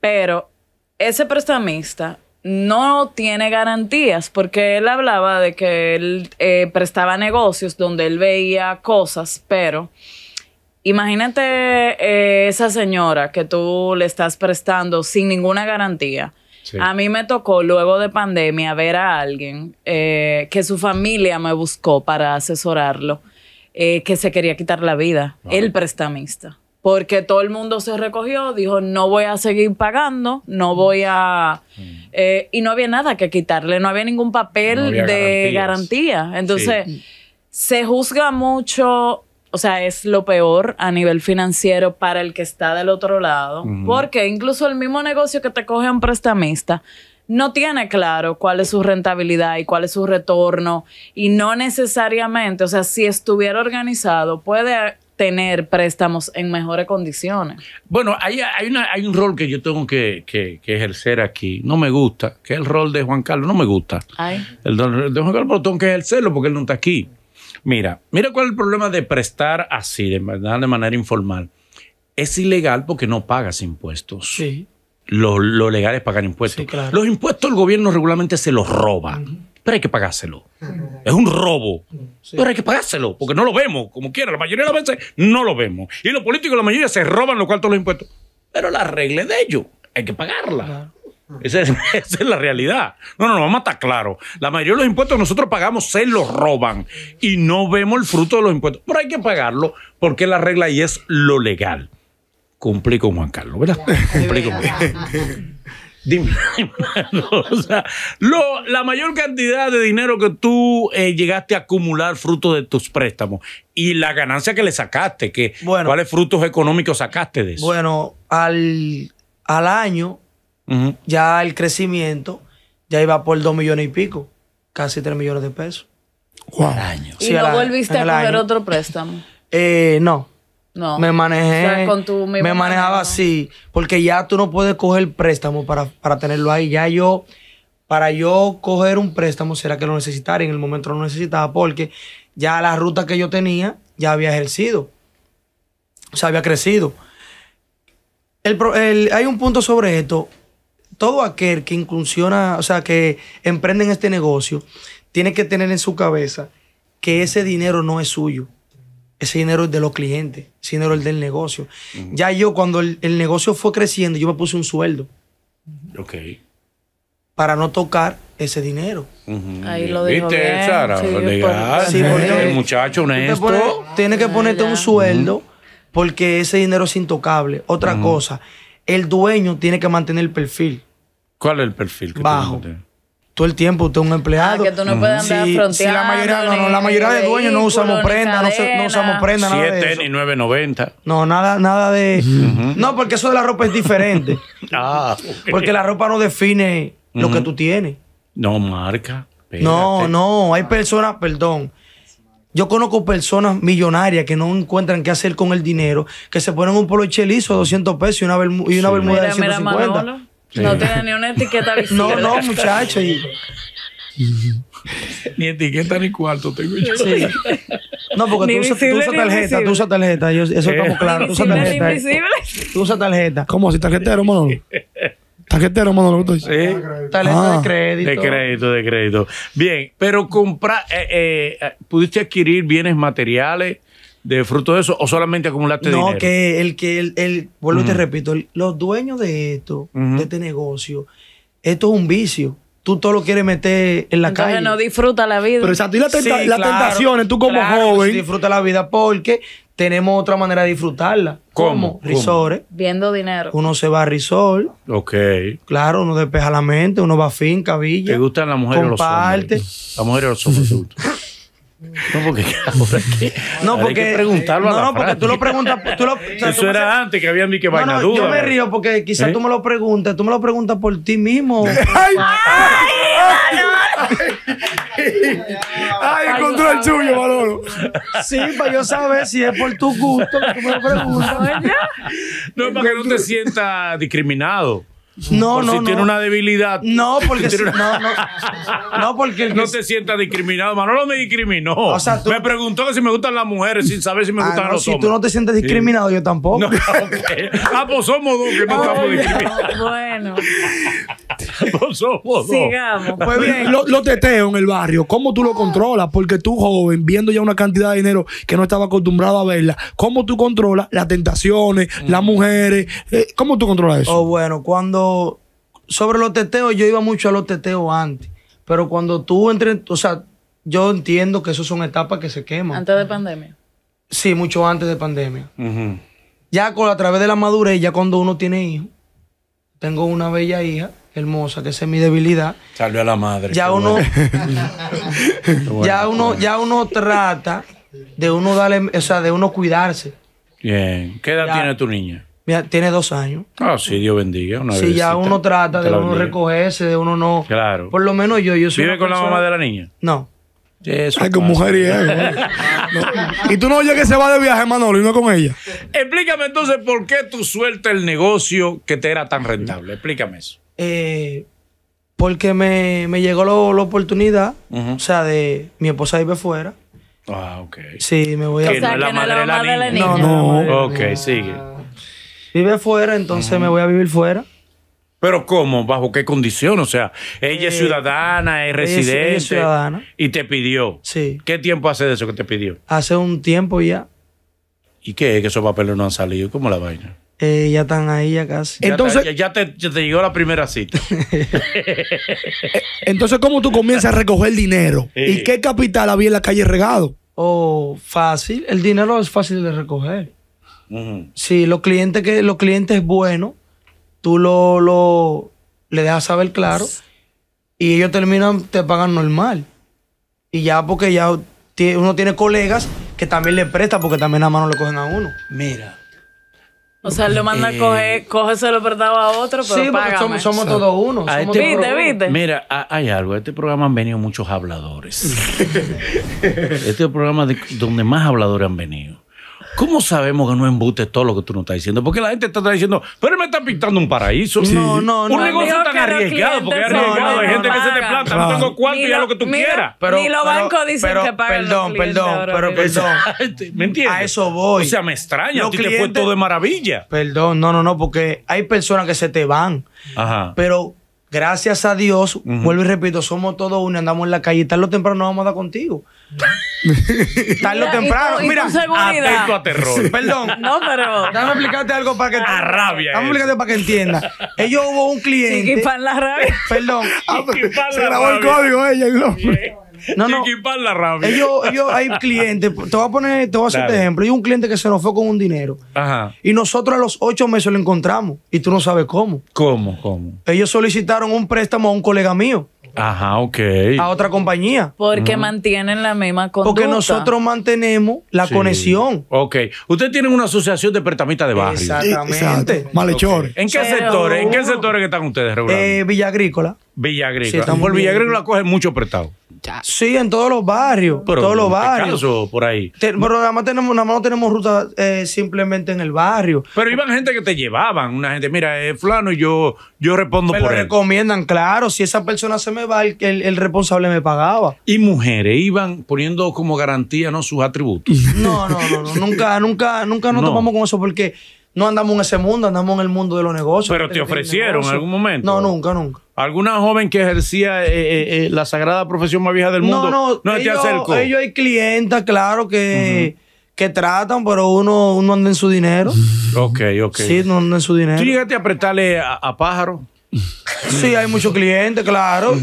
Pero ese prestamista no tiene garantías porque él hablaba de que él eh, prestaba negocios donde él veía cosas, pero Imagínate eh, esa señora que tú le estás prestando sin ninguna garantía. A mí me tocó luego de pandemia ver a alguien eh, que su familia me buscó para asesorarlo, eh, que se quería quitar la vida, el prestamista, porque todo el mundo se recogió, dijo, no voy a seguir pagando, no mm. voy a... Mm. y no había nada que quitarle, no había ningún papel de garantía. Entonces, se juzga mucho o sea, es lo peor a nivel financiero para el que está del otro lado, porque incluso el mismo negocio que te coge un prestamista no tiene claro cuál es su rentabilidad y cuál es su retorno y no necesariamente, o sea, si estuviera organizado puede tener préstamos en mejores condiciones. Bueno, hay, hay, una, hay un rol que yo tengo que, ejercer aquí. No me gusta, que es el rol de Juan Carlos. No me gusta. Ay. El, de Juan Carlos, pero tengo que ejercerlo porque él no está aquí. Mira, mira cuál es el problema de prestar así, de, manera informal. Es ilegal porque no pagas impuestos. Sí. Lo, legales legal es impuestos. Los impuestos el gobierno regularmente se los roba. pero hay que pagárselo. Es un robo, pero hay que pagárselo, porque no lo vemos, como quiera. La mayoría de las veces no lo vemos. Y los políticos, la mayoría, se roban los cuartos los impuestos. Pero la regla es de ellos, hay que pagarla. Esa es, la realidad. No, no, no, vamos a estar La mayoría de los impuestos que nosotros pagamos se los roban y no vemos el fruto de los impuestos. Pero hay que pagarlo porque la regla y es lo legal. Cumplí con Juan Carlos, ¿verdad? Cumplí con Dime, la mayor cantidad de dinero que tú eh, llegaste a acumular fruto de tus préstamos y la ganancia que le sacaste, que, ¿cuáles frutos económicos sacaste de eso? Bueno, al, al año ya el crecimiento ya iba por 2 millones y pico, casi 3 millones de pesos. ¿Y no volviste a coger otro préstamo? Eh, no. No. Me manejé. me manejaba así, porque ya tú no puedes coger préstamo para, tenerlo ahí. Ya yo, para yo coger un préstamo, será que lo necesitara en el momento lo necesitaba, porque ya la ruta que yo tenía ya había ejercido. O sea, había crecido. hay un punto sobre esto todo aquel que incursiona, o sea, que emprende en este negocio, tiene que tener en su cabeza que ese dinero no es suyo. Ese dinero es de los clientes, ese dinero es del negocio. Ya yo, cuando el, negocio fue creciendo, yo me puse un sueldo. Ok. Para no tocar ese dinero. Ahí lo dejo. ¿Viste, Sara? Sí, el muchacho honesto. Tienes que ah, ponerte un sueldo porque ese dinero es intocable. Otra cosa, el dueño tiene que mantener el perfil. ¿Cuál es el perfil? Que Bajo. todo el tiempo usted es un empleado. Ah, que tú no puedes andar si, la mayoría, la mayoría de dueños no usamos prenda, no, usamos prenda, nada de eso. 9.90. No, nada, nada de... No, porque eso de la ropa es diferente. ah, Porque la ropa no define lo que tú tienes. No, marca. No, no, hay personas, perdón, yo conozco personas millonarias que no encuentran qué hacer con el dinero, que se ponen un polo chelizo de 200 pesos y una, bermuda de 150. Mira, sí. No tiene ni una etiqueta visible. No, no, muchacho. ni etiqueta ni cuarto tengo yo. Sí. No, porque tú, usas, tarjeta, tú usas tarjeta. Yo, eso eh. estamos claro. Tú usas tarjeta. Tú usas tarjeta. ¿Cómo? ¿Si tarjetero, mono? Sí. Talento de ah. crédito. De crédito, de crédito. Bien, pero comprar, eh, eh, eh, ¿pudiste adquirir bienes materiales? de fruto de eso o solamente acumulaste dinero? No, que el que el, el vuelvo y te repito, los dueños de esto, de este negocio, esto es un vicio. Tú todo lo quieres meter en la Entonces calle. no disfruta la vida. Pero exacto, y la las tentaciones, tú como joven. Disfruta la vida porque tenemos otra manera de disfrutarla. ¿Cómo? Risores. Viendo dinero. Uno se va a risor. Ok. Claro, uno despeja la mente, uno va a finca, villa. ¿Te gustan las mujeres o los hombres? Las mujeres o los hombres No, porque aquí. No, porque. Hay que preguntarlo a la no, porque tú lo preguntas. Tú lo, Eso era antes que había ni que no, no, Yo me río porque quizás ¿Eh? tú me lo preguntas. Tú me lo preguntas por ti mismo. ¡Ay! ay, ay, ay Ay, encontró el suyo, Manolo. Sí, para pues yo saber si es por tu gusto que tú me lo preguntas. No, para que no te sientas discriminado. No, por no, si tiene una debilidad. No, porque no, no, no, porque no te sientas discriminado. Manolo me discriminó. O sea, tú... Me preguntó que si me gustan las mujeres sin saber si me ah, gustan los hombres. Si tú no te sientes discriminado, yo tampoco. ah, pues somos dos que no estamos discriminados. Bueno. Sigamos. Pues bien, los teteos en el barrio, ¿cómo tú lo controlas? Porque tú, joven, viendo ya una cantidad de dinero que no estaba acostumbrado a verla, ¿cómo tú controlas las tentaciones, mm. las mujeres? Eh, ¿Cómo tú controlas eso? Oh, bueno, cuando. Sobre los teteos, yo iba mucho a los teteos antes. Pero cuando tú entres. O sea, yo entiendo que eso son etapas que se queman. Antes de pandemia. Sí, mucho antes de pandemia. Ya a través de la madurez, ya cuando uno tiene hijos, tengo una bella hija, hermosa, que esa es mi debilidad. Salve a la madre. Ya uno, ya uno, ya uno trata de uno darle, o sea, de uno cuidarse. Bien. ¿Qué edad tiene tu niña? Mira, tiene dos años. Ah, sí, Dios bendiga. sí, ya uno trata de uno recogerse, de uno no. Claro. Por lo menos yo, yo soy. ¿Vive con la mamá de la niña? No. Eso Ay, mujer y, y tú no oyes que se va de viaje, Manolo, y no con ella. Explícame entonces por qué tú sueltas el negocio que te era tan rentable. Explícame eso eh, porque me, llegó la oportunidad, o sea, de mi esposa vive fuera. Ah, ok. Sí, me voy a... Que no la madre la, niña. No, no. ok, ah, sigue. Vive fuera, entonces me voy a vivir fuera. ¿Pero cómo? ¿Bajo qué condición? O sea, ella es eh, ciudadana, es residente. Ella es ciudadana. Y te pidió. Sí. ¿Qué tiempo hace de eso que te pidió? Hace un tiempo ya. ¿Y qué que esos papeles no han salido? ¿Cómo la vaina? Eh, ya están ahí, ya casi. Ya Entonces, te, ya, te, llegó la primera cita. Eh, entonces, ¿cómo tú comienzas a recoger dinero? ¿Y qué capital había en la calle regado? Oh, fácil. El dinero es fácil de recoger. Si Sí, los clientes que los clientes buenos, tú lo, le dejas saber claro y ellos terminan, te pagan normal. Y ya porque ya uno tiene colegas que también le prestan porque también a mano le cogen a uno. Mira. O sea, él lo manda a eh, coger, coge se lo a otro, pero sí, porque somos, somos todos uno. Somos este viste, viste. Mira, hay algo. A este programa han venido muchos habladores. este es el programa de, donde más habladores han venido. ¿Cómo sabemos que no embute todo lo que tú nos estás diciendo? Porque la gente está diciendo, pero me están pintando un paraíso. No, no, no. Un negocio tan arriesgado, porque es arriesgado. Hay gente que se te planta, no tengo cuánto y ya lo que tú quieras. ni los bancos dicen que pagan. Perdón, perdón, pero perdón. ¿Me entiendes? A eso voy. O sea, me extraña, a ti te fue todo de maravilla. Perdón, no, no, no, porque hay personas que se te van. Ajá. Pero Gracias a Dios, vuelvo y repito, somos todos unos, andamos en la calle y tarde o temprano nos vamos a dar contigo. tarde o temprano, y, mira, atento a terror. Perdón. No, pero. Déjame explicarte algo para que. A ah, rabia. Déjame explicarte para que entiendas. Ellos hubo un cliente. la rabia. Perdón. se grabó el código ella, el nombre. No, no. hay clientes, te voy a poner, te voy a hacer este ejemplo. Hay un cliente que se nos fue con un dinero. Ajá. Y nosotros a los ocho meses lo encontramos. Y tú no sabes cómo. ¿Cómo? ¿Cómo? Ellos solicitaron un préstamo a un colega mío. Ajá, ok. A otra compañía. Porque mantienen la misma conducta. Porque nosotros mantenemos la conexión. Ok. Ustedes tienen una asociación de prestamistas de barrio. Exactamente. ¿En qué sectores? ¿En qué sectores están ustedes regulando Eh, Villa Agrícola. Villagre. Sí, por Villagreco la coge mucho prestado. Sí, en todos los barrios. Pero todos los barrios. por ahí. pero nada tenemos, no tenemos ruta eh, simplemente en el barrio. Pero iban gente que te llevaban, una gente, mira, es eh, flano y yo, yo respondo por lo Pero recomiendan, claro. Si esa persona se me va, el, el, responsable me pagaba. Y mujeres iban poniendo como garantía, ¿no? Sus atributos. No, no, no, nunca, nunca, nunca nos tomamos con eso porque no andamos en ese mundo, andamos en el mundo de los negocios. Pero te ofrecieron en algún momento. No, nunca, nunca. ¿Alguna joven que ejercía eh, eh, eh, la sagrada profesión más vieja del mundo? No, no, ellos, te Ellos hay clientas, claro, que, que tratan, pero uno, uno anda en su dinero. Ok, ok. Sí, uno anda en su dinero. ¿Tú llegaste a apretarle a, a pájaro? Sí, hay muchos clientes, claro.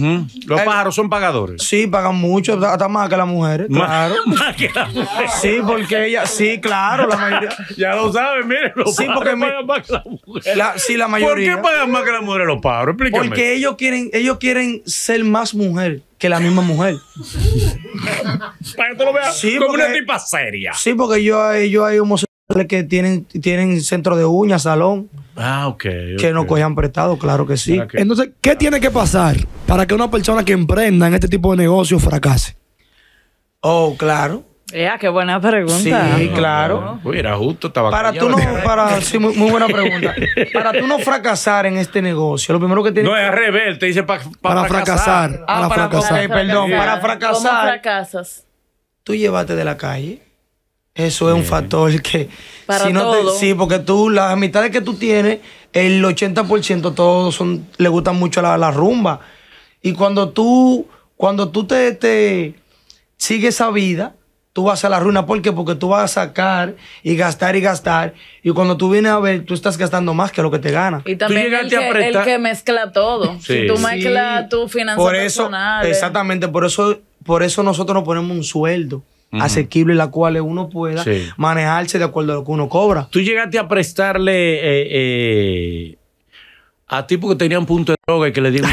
Los pájaros son pagadores. Sí, pagan mucho, hasta más que las mujeres, claro. que las mujeres. Sí, porque ellas, sí, claro, la mayoría. ya lo saben, miren, los sí, pagan más que las mujeres. La, sí, la mayoría. ¿Por qué pagan más que las mujeres los pájaros? Explícame. Porque ellos quieren, ellos quieren ser más mujer que la misma mujer. Para que tú lo veas como una tipa seria. Sí, porque yo, yo hay homosexuales que tienen, tienen centro de uñas, salón. Ah, ok. Que no cojan prestado, claro que sí. Entonces, ¿qué tiene que pasar para que una persona que emprenda en este tipo de negocio fracase? Oh, claro. Ya, qué buena pregunta. Sí, claro. Uy, era justo, Para tú no, para, muy, buena pregunta. Para tú no fracasar en este negocio, lo primero que tienes. No, es al te dice ah, para para fracasar. para, fracasar. perdón, para fracasar. ¿Cómo fracasas? Tú llevaste de la calle. Eso es un eh. factor que... sí, porque tú, las amistades que tú tienes, el 80% todos son, le gustan mucho la, la, rumba. Y cuando tú, cuando tú te, te sigues esa vida, tú vas a la ruina. ¿Por qué? Porque tú vas a sacar y gastar y gastar. Y cuando tú vienes a ver, tú estás gastando más que lo que te gana. Y también el que, mezcla todo. Si tú mezclas tu finanzas por Exactamente, por eso, por eso nosotros nos ponemos un sueldo asequible, la cual uno pueda manejarse de acuerdo a lo que uno cobra. Tú llegaste a prestarle eh, eh, a tipo que tenían punto de droga y que le dieron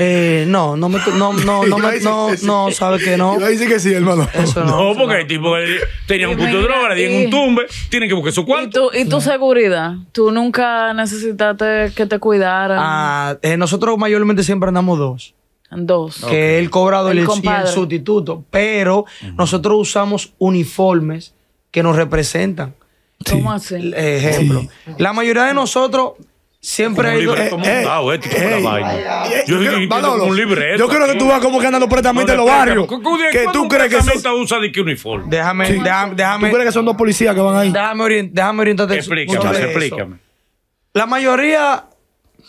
Eh, no, no me, no, no, no, no, no, sabe que no. Dice que sí, hermano. no, porque el tipo tenía un punto de droga, le dieron un tumbe, tienen que buscar su cuarto. ¿Y tu, seguridad? ¿Tú nunca necesitaste que te cuidaran? Ah, eh, nosotros mayormente siempre andamos dos. Dos. Que el cobrado el y el sustituto. Pero nosotros usamos uniformes que nos representan. ¿Cómo eh, Ejemplo. La mayoría de nosotros Siempre hay. Eh, eh, eh, eh, eh, yo, yo creo que tú vas como que andando pretamente en los barrios. Que tú crees que usa de qué uniforme? Déjame, déjame, ¿Tú crees que son dos policías que van ahí? Déjame, déjame orientarte. Explícame, explícame. La mayoría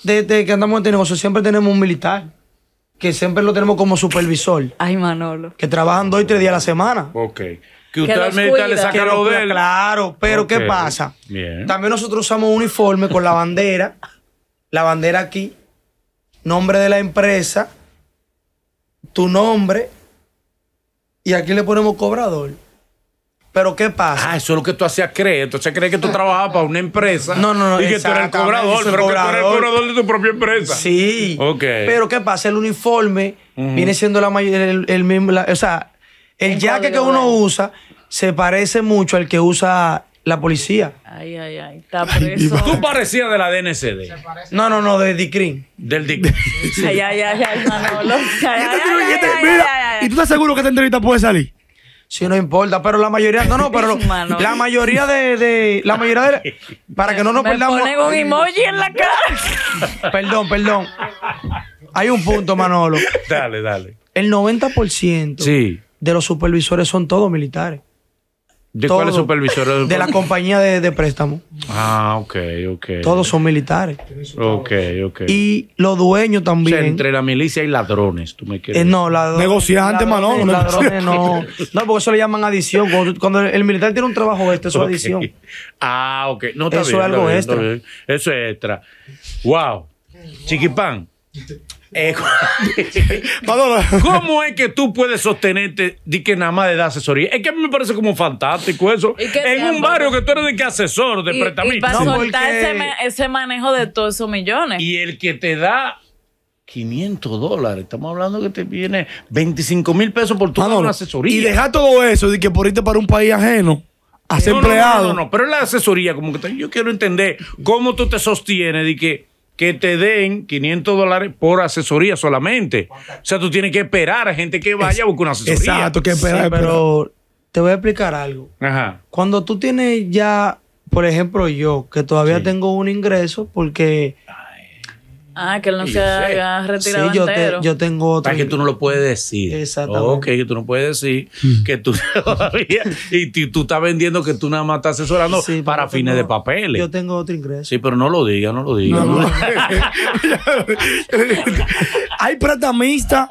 de, de, que andamos en este siempre tenemos un militar que siempre lo tenemos como supervisor. Ay, Manolo. Que trabajan dos y tres días a la semana. Ok. Que usted al médico le saca lo Claro, pero ¿qué pasa? Bien. También nosotros usamos uniforme con la bandera. la bandera aquí, nombre de la empresa, tu nombre, y aquí le ponemos cobrador. Pero ¿qué pasa? Ah, eso es lo que tú hacías creer. Entonces crees que tú trabajabas para una empresa. No, no, no. Y que tú eres el cobrador, pero que tú el cobrador de tu propia empresa. Sí. Ok. Pero ¿qué pasa? El uniforme viene siendo la el, mismo, o sea, el jaque que uno usa se parece mucho al que usa la policía. Ay, ay, ay. Está Tú parecías de la DNCD. No, no, no, de DICRIN. Del DICRIN. Ay, ay, ay, ay, ¿y tú estás seguro que esta entrevista puede salir? Sí, no importa, pero la mayoría, no, no, pero la mayoría de, la mayoría de, para que no nos perdamos. un emoji en la cara. Perdón, perdón. Hay un punto, Manolo. Dale, dale. El 90% de los supervisores son todos militares. ¿De cuál es supervisor? De, la compañía de, de, préstamo. Ah, ok, ok. Todos son militares. Ok, ok. Y los dueños también. O sea, entre la milicia y ladrones, tú me quieres. Eh, no, ladrones. Negociantes, Manolo. Ladrones, no. No, porque eso le llaman adición. Cuando, el militar tiene un trabajo este, eso es adición. Ah, ok. eso es algo extra. Eso es extra. wow. Chiquipán. Eh, ¿Cómo es que tú puedes sostenerte de que nada más de dar asesoría? Es que a mí me parece como fantástico eso. En un barrio que tú eres de que asesor de préstamo para soltar ese, manejo de todos esos millones. Y el que te da 500 dólares. Estamos hablando que te viene 25 mil pesos por tu asesoría. Y deja todo eso de que por irte para un país ajeno. has empleado. No, no, pero la asesoría, como que yo quiero entender cómo tú te sostienes de que que te den 500 dólares por asesoría solamente. O sea, tú tienes que esperar a gente que vaya a buscar una asesoría. Exacto, que esperar. pero te voy a explicar algo. Ajá. Cuando tú tienes ya, por ejemplo, yo, que todavía tengo un ingreso porque... Ah, que él no se haya retirado sí, yo, yo tengo otro. que tú no lo puedes decir. Exactamente. Ok, que tú no puedes decir mm. que tú todavía. y tú estás vendiendo que tú nada más estás asesorando para fines de papeles. Yo tengo otro ingreso. Sí, pero no lo digas, no lo digas. Hay prestamistas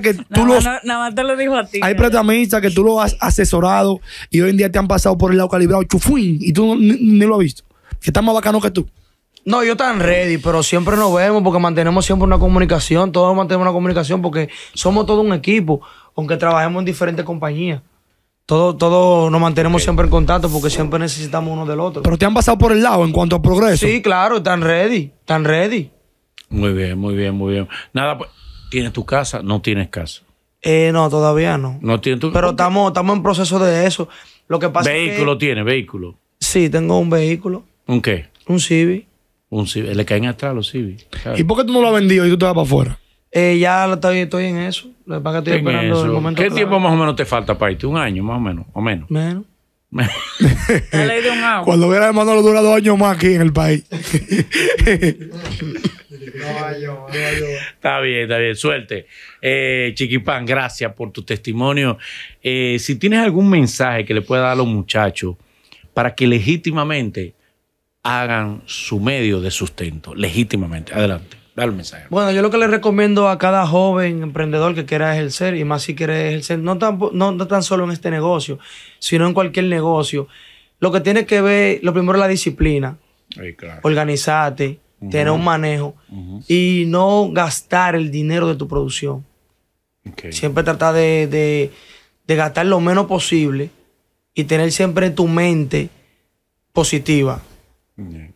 que tú lo. nada más te lo dijo a ti. Hay eh. prestamistas que tú lo has asesorado y hoy en día te han pasado por el lado calibrado chufuín y tú ni, lo has visto. Que está más bacano que tú. No, yo tan ready, pero siempre nos vemos porque mantenemos siempre una comunicación, todos mantenemos una comunicación porque somos todo un equipo, aunque trabajemos en diferentes compañías. Todos todo nos mantenemos siempre en contacto porque siempre necesitamos uno del otro. Pero te han pasado por el lado en cuanto a progreso. Sí, claro, están ready, están ready. Muy bien, muy bien, muy bien. Nada, pues, ¿tienes tu casa? No tienes casa. Eh, no, todavía no. No tienes tu Pero estamos, estamos en proceso de eso. Lo que pasa ¿Vehículo es tiene, vehículo? Sí, tengo un vehículo. ¿Un qué? Un Civic. Le caen atrás los civis. ¿Y por qué tú no lo has vendido y tú te vas para afuera? Eh, ya estoy, en eso. Lo que esperando el momento. ¿Qué tiempo más o menos te falta para irte? ¿Un año más o menos? ¿O menos? Menos. Cuando hubiera de lo dura dos años más aquí en el país. está bien, está bien. Suerte. Eh, Chiquipán, gracias por tu testimonio. Eh, si tienes algún mensaje que le pueda dar a los muchachos para que legítimamente hagan su medio de sustento legítimamente. Adelante. Dale el mensaje. Bueno, yo lo que le recomiendo a cada joven emprendedor que quiera ejercer, y más si quiere ejercer, no tan, no, tan solo en este negocio, sino en cualquier negocio, lo que tiene que ver, lo primero es la disciplina. Organizarte, tener un manejo y no gastar el dinero de tu producción. Siempre trata de, de, gastar lo menos posible y tener siempre tu mente positiva.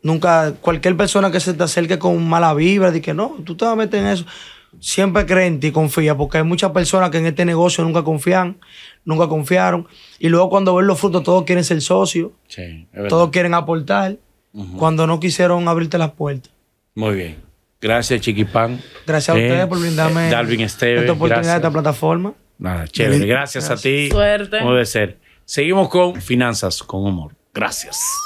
Nunca, cualquier persona que se te acerque con mala vibra, de que no, tú te vas a meter en eso. Siempre cree en ti, confía, porque hay muchas personas que en este negocio nunca confían, nunca confiaron. Y luego cuando ven los frutos, todos quieren ser socios, todos quieren aportar, cuando no quisieron abrirte las puertas. Muy bien. Gracias, Chiquipán. Gracias a eh, ustedes por brindarme eh, esta oportunidad de esta plataforma. Nada, chévere. Gracias, a ti. Suerte. Como ser. Seguimos con Finanzas con Humor. Gracias.